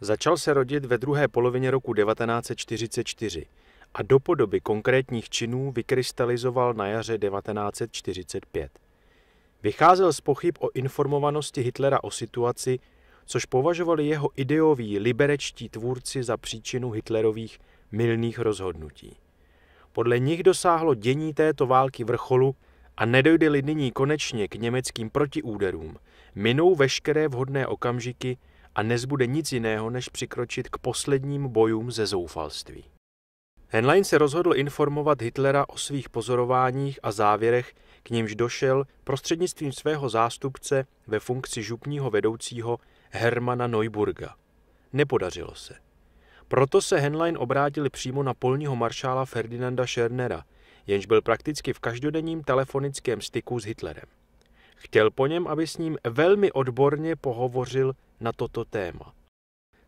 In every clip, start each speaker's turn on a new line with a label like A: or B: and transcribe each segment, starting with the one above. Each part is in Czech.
A: Začal se rodit ve druhé polovině roku 1944 a do podoby konkrétních činů vykrystalizoval na jaře 1945. Vycházel z pochyb o informovanosti Hitlera o situaci, což považovali jeho ideoví liberečtí tvůrci za příčinu Hitlerových milných rozhodnutí. Podle nich dosáhlo dění této války vrcholu a nedojde-li nyní konečně k německým protiúderům, minou veškeré vhodné okamžiky, a nezbude nic jiného, než přikročit k posledním bojům ze zoufalství. Henlein se rozhodl informovat Hitlera o svých pozorováních a závěrech, k nímž došel prostřednictvím svého zástupce ve funkci župního vedoucího Hermana Neuburga. Nepodařilo se. Proto se Henlein obrátil přímo na polního maršála Ferdinanda Schernera, jenž byl prakticky v každodenním telefonickém styku s Hitlerem. Chtěl po něm, aby s ním velmi odborně pohovořil na toto téma.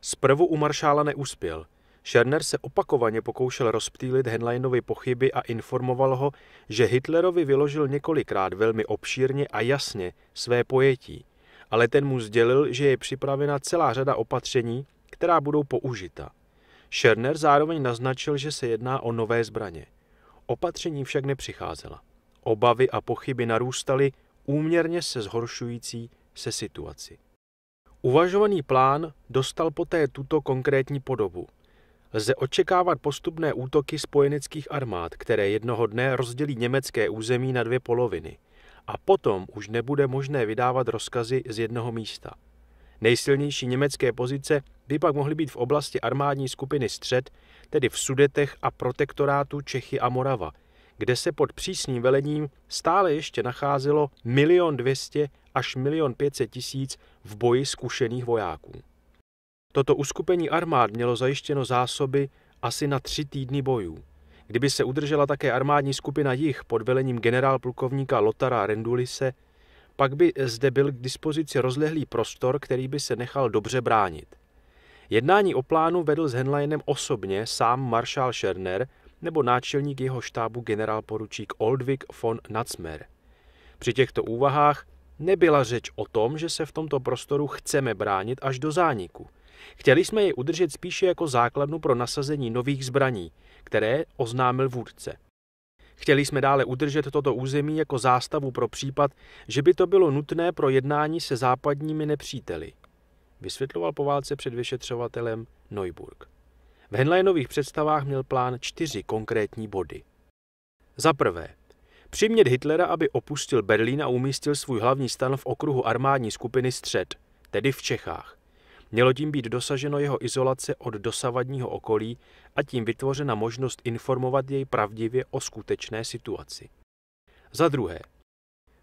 A: Zprvu u maršála neuspěl. Scherner se opakovaně pokoušel rozptýlit Henleinovi pochyby a informoval ho, že Hitlerovi vyložil několikrát velmi obšírně a jasně své pojetí, ale ten mu sdělil, že je připravena celá řada opatření, která budou použita. Scherner zároveň naznačil, že se jedná o nové zbraně. Opatření však nepřicházela. Obavy a pochyby narůstaly, úměrně se zhoršující se situaci. Uvažovaný plán dostal poté tuto konkrétní podobu. Lze očekávat postupné útoky spojeneckých armád, které jednoho dne rozdělí německé území na dvě poloviny a potom už nebude možné vydávat rozkazy z jednoho místa. Nejsilnější německé pozice by pak mohly být v oblasti armádní skupiny Střed, tedy v Sudetech a protektorátu Čechy a Morava – kde se pod přísným velením stále ještě nacházelo milion 200 až milion 500 tisíc v boji zkušených vojáků. Toto uskupení armád mělo zajištěno zásoby asi na tři týdny bojů. Kdyby se udržela také armádní skupina jich pod velením generál plukovníka Lotara Rendulise, pak by zde byl k dispozici rozlehlý prostor, který by se nechal dobře bránit. Jednání o plánu vedl s Henleinem osobně sám maršál Scherner, nebo náčelník jeho štábu generál poručík Oldvik von Natsmer. Při těchto úvahách nebyla řeč o tom, že se v tomto prostoru chceme bránit až do zániku. Chtěli jsme je udržet spíše jako základnu pro nasazení nových zbraní, které oznámil vůdce. Chtěli jsme dále udržet toto území jako zástavu pro případ, že by to bylo nutné pro jednání se západními nepříteli, vysvětloval po válce před vyšetřovatelem Neuburg. V Henleinových představách měl plán čtyři konkrétní body. Za prvé, přimět Hitlera, aby opustil Berlín a umístil svůj hlavní stan v okruhu armádní skupiny Střed, tedy v Čechách. Mělo tím být dosaženo jeho izolace od dosavadního okolí a tím vytvořena možnost informovat jej pravdivě o skutečné situaci. Za druhé,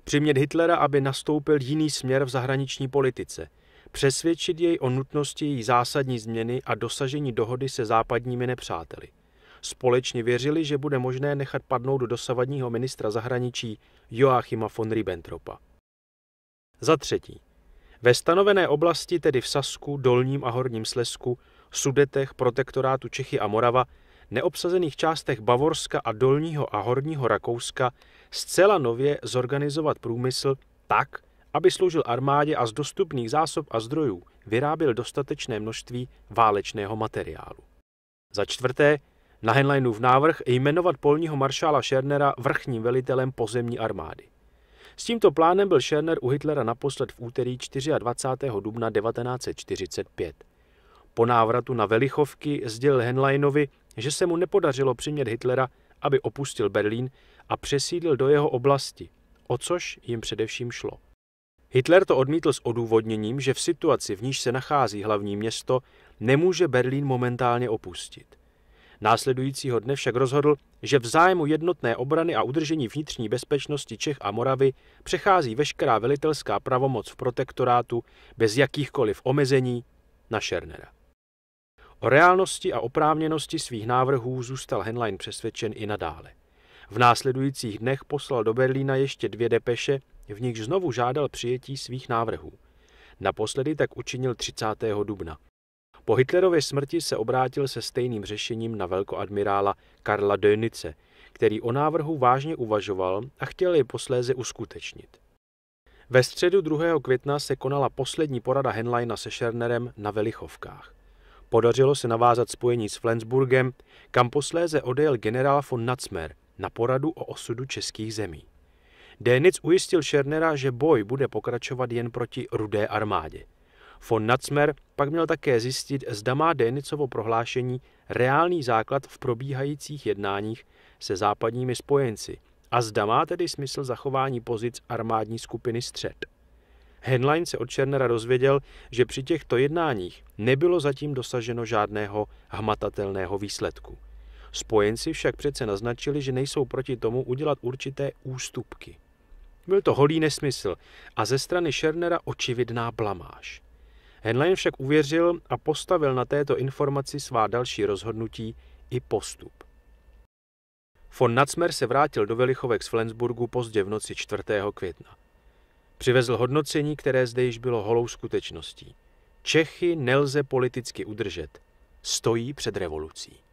A: přimět Hitlera, aby nastoupil jiný směr v zahraniční politice – přesvědčit jej o nutnosti její zásadní změny a dosažení dohody se západními nepřáteli. Společně věřili, že bude možné nechat padnout do dosavadního ministra zahraničí Joachima von Ribbentropa. Za třetí. Ve stanovené oblasti, tedy v Sasku, Dolním a Horním Slesku, Sudetech, protektorátu Čechy a Morava, neobsazených částech Bavorska a Dolního a Horního Rakouska zcela nově zorganizovat průmysl tak, aby sloužil armádě a z dostupných zásob a zdrojů vyráběl dostatečné množství válečného materiálu. Za čtvrté, na Henleinův návrh jmenovat polního maršála Schernera vrchním velitelem pozemní armády. S tímto plánem byl Scherner u Hitlera naposled v úterý 24. dubna 1945. Po návratu na Velichovky sdělil Henleinovi, že se mu nepodařilo přimět Hitlera, aby opustil Berlín a přesídlil do jeho oblasti, o což jim především šlo. Hitler to odmítl s odůvodněním, že v situaci, v níž se nachází hlavní město, nemůže Berlín momentálně opustit. Následujícího dne však rozhodl, že v zájmu jednotné obrany a udržení vnitřní bezpečnosti Čech a Moravy přechází veškerá velitelská pravomoc v protektorátu bez jakýchkoliv omezení na Schernera. O reálnosti a oprávněnosti svých návrhů zůstal Henlein přesvědčen i nadále. V následujících dnech poslal do Berlína ještě dvě depeše, v nichž znovu žádal přijetí svých návrhů. Naposledy tak učinil 30. dubna. Po Hitlerově smrti se obrátil se stejným řešením na velkoadmirála Karla Dönice, který o návrhu vážně uvažoval a chtěl je posléze uskutečnit. Ve středu 2. května se konala poslední porada Henleina se Schernerem na Velichovkách. Podařilo se navázat spojení s Flensburgem, kam posléze odejel generál von Natzmer na poradu o osudu českých zemí. Dénic ujistil Schernera, že boj bude pokračovat jen proti rudé armádě. Von Natzmer pak měl také zjistit, zda má Dénicovo prohlášení reálný základ v probíhajících jednáních se západními spojenci a zda má tedy smysl zachování pozic armádní skupiny střed. Henlein se od Schernera dozvěděl, že při těchto jednáních nebylo zatím dosaženo žádného hmatatelného výsledku. Spojenci však přece naznačili, že nejsou proti tomu udělat určité ústupky. Byl to holý nesmysl a ze strany Schernera očividná blamáž. Henlein však uvěřil a postavil na této informaci svá další rozhodnutí i postup. Von Natsmer se vrátil do Velichovek z Flensburgu pozdě v noci 4. května. Přivezl hodnocení, které zde již bylo holou skutečností. Čechy nelze politicky udržet. Stojí před revolucí.